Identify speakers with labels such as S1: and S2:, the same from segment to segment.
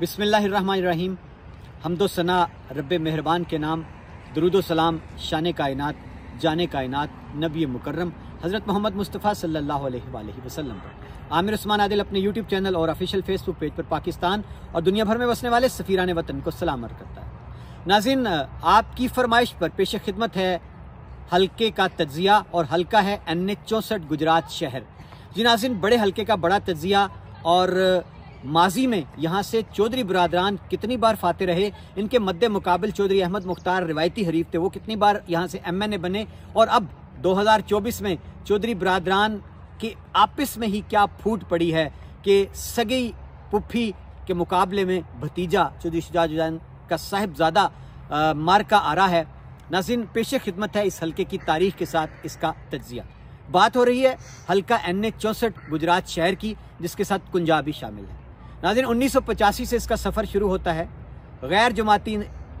S1: बिसमीम हमदोसना सना रब मेहरबान के नाम सलाम शान कायनत जान कायनत नबी मुकर्रम हज़रत मोहम्मद मुस्तफ़ा सल्ला पर आमिर उस्मान आदिल अपने यूट्यूब चैनल और ऑफिशियल फेसबुक पेज पर पाकिस्तान और दुनिया भर में बसने वाले सफ़ीरान वतन को सलाम करता है नाजिन आपकी फरमाइश पर पेश खिदमत है हल्के का तजिया और हल्का है एन चौंसठ गुजरात शहर जी नाजिन बड़े हल्के का बड़ा तजिया और माजी में यहाँ से चौधरी बरदरान कितनी बार फाते रहे इनके मद्द मुकाबल चौधरी अहमद मुख्तार रिवायती हरीफ थे वो कितनी बार यहाँ से एमएनए बने और अब 2024 में चौधरी बरदरान की आपस में ही क्या फूट पड़ी है कि सगी पुफी के मुकाबले में भतीजा चौधरी शुजाजुद्दीन का मार का आ रहा है नाजिन पेश खिदमत है इस हल्के की तारीख के साथ इसका तजिया बात हो रही है हल्का एन ए चौंसठ गुजरात शहर की जिसके साथ कुंजा भी शामिल है नाजिन उन्नीस से इसका सफ़र शुरू होता है गैर जमाती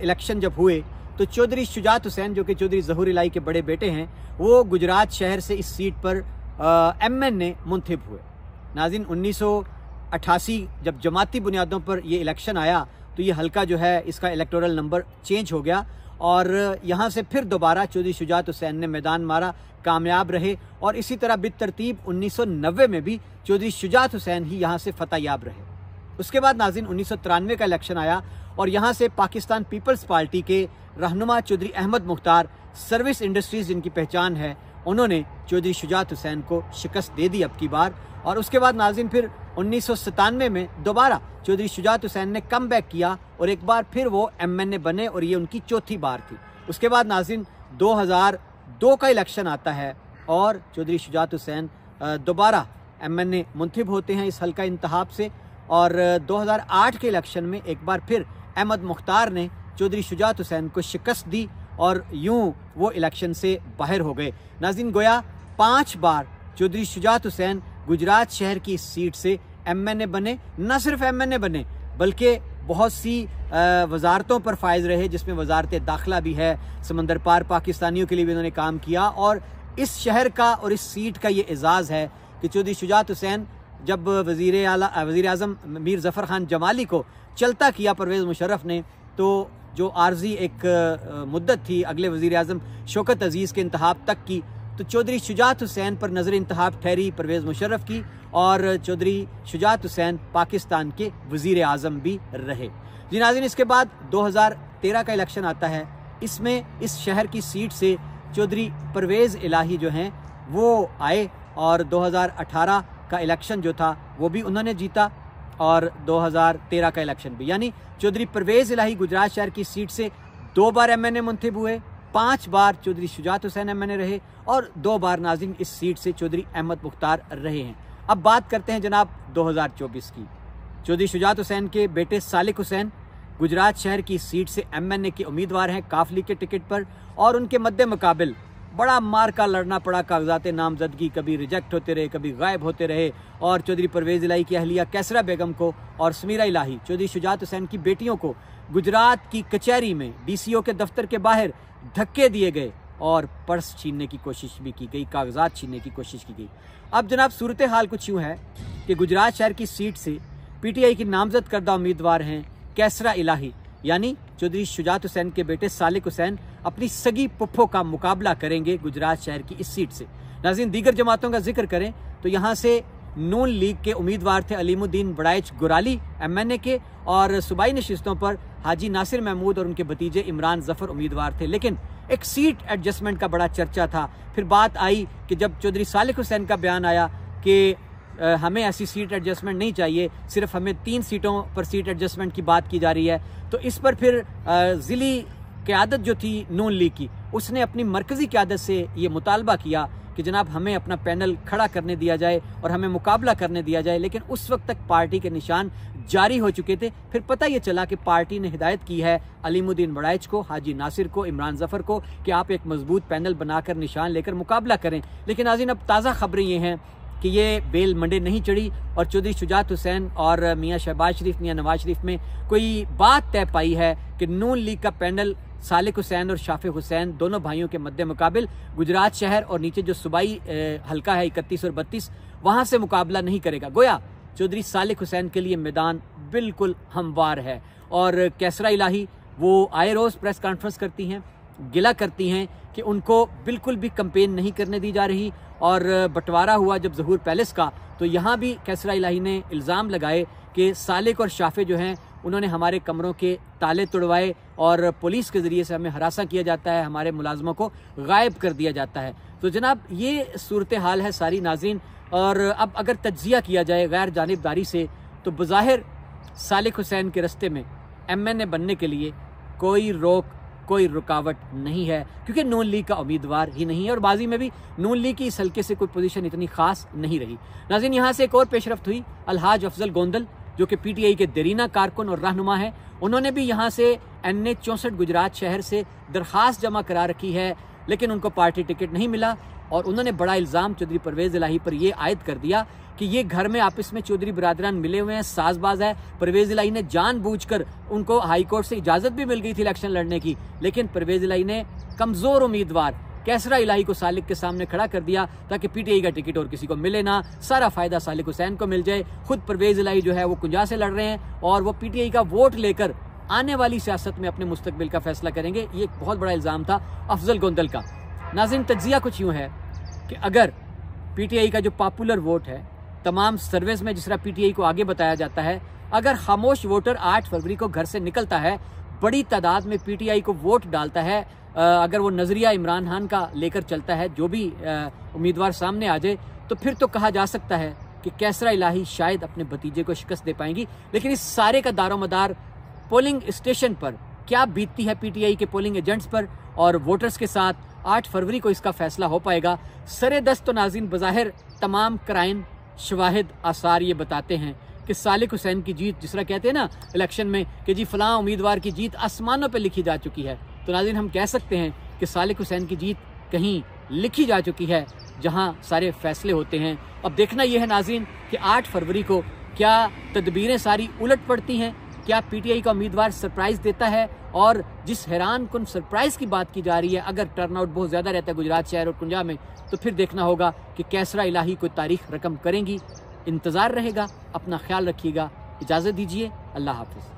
S1: इलेक्शन जब हुए तो चौधरी शुजात हुसैन जो कि चौधरी जहूर इलाई के बड़े बेटे हैं वो गुजरात शहर से इस सीट पर एम एन ने मुंतब हुए नाजिन उन्नीस जब जमाती बुनियादों पर यह इलेक्शन आया तो ये हल्का जो है इसका इलेक्टोरल नंबर चेंज हो गया और यहाँ से फिर दोबारा चौधरी शुजात हुसैन ने मैदान मारा कामयाब रहे और इसी तरह बित तरतीब 1990 में भी चौधरी शुजात हुसैन ही यहाँ से फतेयाब रहे उसके बाद नाजिन उन्नीस का इलेक्शन आया और यहाँ से पाकिस्तान पीपल्स पार्टी के रहनुमा चौधरी अहमद मुख्तार सर्विस इंडस्ट्रीज जिनकी पहचान है उन्होंने चौधरी शुजात हुसैन को शिकस्त दे दी अब की बार और उसके बाद नाजिन फिर उन्नीस में दोबारा चौधरी शुजात हुसैन ने कम बैक किया और एक बार फिर वो एम एन ए बने और ये उनकी चौथी बार थी उसके बाद नाजिन 2002 का इलेक्शन आता है और चौधरी शुजात हुसैन दोबारा एम एन ए मुंतब होते हैं इस हल्का इंतहाब से और 2008 के इलेक्शन में एक बार फिर अहमद मुख्तार ने चौधरी शुजात हुसैन को शिकस्त दी और यूं वो इलेक्शन से बाहर हो गए नाजिन गोया पाँच बार चौधरी शुजात हुसैन गुजरात शहर की सीट से एमएनए बने न सिर्फ एमएनए बने बल्कि बहुत सी वजारतों पर फायज रहे जिसमें वजारत दाखिला भी है समंदर पार पाकिस्तानियों के लिए भी उन्होंने काम किया और इस शहर का और इस सीट का ये एजाज़ है कि चौधरी शुजात हुसैन जब वज़ी अला वज़ी अजम मीर ज़फ़र ख़ान जमाली को चलता किया परवेज़ मुशरफ़ ने तो जो आर्जी एक मुद्दत थी अगले वज़ी अजम शौकत अज़ीज़ के इंतहाब तक की तो चौधरी शुजात हुसैन पर नज़र इंतहाब ठहरी परवेज़ मुशर्रफ की और चौधरी शुजात हुसैन पाकिस्तान के वज़ी अजम भी रहे जी नाजिन इसके बाद दो हज़ार तेरह का इलेक्शन आता है इसमें इस शहर की सीट से चौधरी परवेज़ इलाही जो हैं वो आए और अठारह का इलेक्शन जो था वो भी उन्होंने जीता और 2013 का इलेक्शन भी यानी चौधरी परवेज़ इलाही गुजरात शहर की सीट से दो बार एम एन मुंतब हुए पाँच बार चौधरी शुजात हुसैन एम रहे और दो बार नाजिम इस सीट से चौधरी अहमद मुख्तार रहे हैं अब बात करते हैं जनाब 2024 की चौधरी शुजात हुसैन के बेटे सालिक हुसैन गुजरात शहर की सीट से एम के उम्मीदवार हैं काफली के टिकट पर और उनके मद्दे मुकाबल बड़ा मार का लड़ना पड़ा कागजात नामजदगी कभी रिजेक्ट होते रहे कभी गायब होते रहे और चौधरी परवेज़ इलाही की अहलिया कैसरा बेगम को और समीरा इलाही चौधरी शुजात हुसैन की बेटियों को गुजरात की कचहरी में डी के दफ्तर के बाहर धक्के दिए गए और पर्स छीनने की कोशिश भी की गई कागजात छीनने की कोशिश की गई अब जनाब सूरत हाल कुछ यूँ है कि गुजरात शहर की सीट से पीटीआई की नामजद करदा उम्मीदवार हैं कैसरा इलाही यानी चौधरी शुजात हुसैन के बेटे सालिक हुसैन अपनी सगी पुप्फों का मुकाबला करेंगे गुजरात शहर की इस सीट से नाजीन दीगर जमातों का जिक्र करें तो यहाँ से नून लीग के उम्मीदवार थे अलीमुद्दीन बड़ाइच गुराली एमएनए के और सूबाई नशस्तों पर हाजी नासिर महमूद और उनके भतीजे इमरान जफर उम्मीदवार थे लेकिन एक सीट एडजस्टमेंट का बड़ा चर्चा था फिर बात आई कि जब चौधरी सालिक हुसैन का बयान आया कि हमें ऐसी सीट एडजस्टमेंट नहीं चाहिए सिर्फ हमें तीन सीटों पर सीट एडजस्टमेंट की बात की जा रही है तो इस पर फिर ज़िली क़्यादत जो थी नून लीग की उसने अपनी मरकज़ी क़्यादत से ये मुतालबा किया कि जनाब हमें अपना पैनल खड़ा करने दिया जाए और हमें मुकाबला करने दिया जाए लेकिन उस वक्त तक पार्टी के निशान जारी हो चुके थे फिर पता ये चला कि पार्टी ने हिदायत की है अलीमुद्दीन बड़ाइच को हाजी नासिर को इमरान जफर को कि आप एक मजबूत पैनल बनाकर निशान लेकर मुकाबला करें लेकिन नाजिन अब ताज़ा खबरें ये हैं कि ये बेल मंडे नहीं चढ़ी और चौधरी शुजात हुसैन और मियाँ शहबाज शरीफ मियाँ नवाज शरीफ में कोई बात तय पाई है कि नून लीग का पैनल सालिक हुसैन और शाफे हुसैन दोनों भाइयों के मद्दे मुकाबल गुजरात शहर और नीचे जो सूबाई हल्का है इकतीस और बत्तीस वहाँ से मुकाबला नहीं करेगा गोया चौधरी सालिक हुसैन के लिए मैदान बिल्कुल हमवार है और कैसरा इलाही वो आए रोज़ प्रेस कॉन्फ्रेंस करती हैं गिला करती हैं कि उनको बिल्कुल भी कंपेन नहीं करने दी जा रही और बंटवारा हुआ जब जहूर पैलेस का तो यहाँ भी कैसरा इलाही ने इल्ज़ाम लगाए कि सालिक और शाफे जो हैं उन्होंने हमारे कमरों के ताले तोड़वाए और पुलिस के ज़रिए से हमें हरासा किया जाता है हमारे मुलाजमों को गायब कर दिया जाता है तो जनाब ये सूरत हाल है सारी नाजीन और अब अगर तजिया किया जाए गैर जानबदारी से तो बज़ाहिर सालिक हुसैन के रस्ते में एम एन ए बनने के लिए कोई रोक कोई रुकावट नहीं है क्योंकि नून लीग का उम्मीदवार ही नहीं है और बाजी में भी नून लीग की इस हल्के से कोई पोजीशन इतनी खास नहीं रही नाजिन यहाँ से एक और पेशरफ हुई अलहाज अफजल गोंदल जो कि पीटीआई के देरीना कारकुन और रहनुमा है उन्होंने भी यहाँ से एन ए चौंसठ गुजरात शहर से दरख्वास्त जमा करा रखी है लेकिन उनको पार्टी टिकट नहीं मिला और उन्होंने बड़ा इल्ज़ाम चौधरी परवेज़ इलाही पर यह आयद कर दिया कि ये घर में आपस में चौधरी बरदरान मिले हुए हैं साजबाज है परवेज इलाही ने जानबूझकर उनको हाईकोर्ट से इजाज़त भी मिल गई थी इलेक्शन लड़ने की लेकिन परवेज इलाही ने कमज़ोर उम्मीदवार कैसरा इलाही को सालिक के सामने खड़ा कर दिया ताकि पीटीआई का टिकट और किसी को मिले ना सारा फायदा सालिक हुसैन को मिल जाए खुद परवेज इलाही जो है वो कुंजा से लड़ रहे हैं और वो पीटीआई का वोट लेकर आने वाली सियासत में अपने मुस्तबिल का फैसला करेंगे ये एक बहुत बड़ा इल्ज़ाम था अफजल गोंदल का नाजिम तजिया कुछ यूँ है कि अगर पीटीआई का जो पॉपुलर वोट है तमाम सर्वेस में जिस तरह पीटीआई को आगे बताया जाता है अगर खामोश वोटर 8 फरवरी को घर से निकलता है बड़ी तादाद में पीटीआई को वोट डालता है अगर वो नज़रिया इमरान खान का लेकर चलता है जो भी उम्मीदवार सामने आ जाए तो फिर तो कहा जा सकता है कि कैसरा इलाही शायद अपने भतीजे को शिकस्त दे पाएंगी लेकिन इस सारे का दारोमदार पोलिंग स्टेशन पर क्या बीतती है पीटीआई के पोलिंग एजेंट्स पर और वोटर्स के साथ 8 फरवरी को इसका फैसला हो पाएगा सरे दस्त तो नाजिन बज़ाहिर तमाम क्राइम शवाहिद आसार ये बताते हैं कि सालिक हुसैन की जीत जिस तरह कहते हैं ना इलेक्शन में कि जी फलां उम्मीदवार की जीत आसमानों पर लिखी जा चुकी है तो नाजिन हम कह सकते हैं कि सालिक हुसैन की जीत कहीं लिखी जा चुकी है जहां सारे फैसले होते हैं अब देखना यह है नाजिन कि 8 फरवरी को क्या तदबीरें सारी उलट पड़ती हैं क्या पीटीआई का उम्मीदवार सरप्राइज देता है और जिस हैरान कन सरप्राइज की बात की जा रही है अगर टर्नआउट बहुत ज़्यादा रहता है गुजरात शहर और पंजाब में तो फिर देखना होगा कि कैसरा इलाही कोई तारीख रकम करेंगी इंतज़ार रहेगा अपना ख्याल रखिएगा इजाज़त दीजिए अल्लाह हाफिज़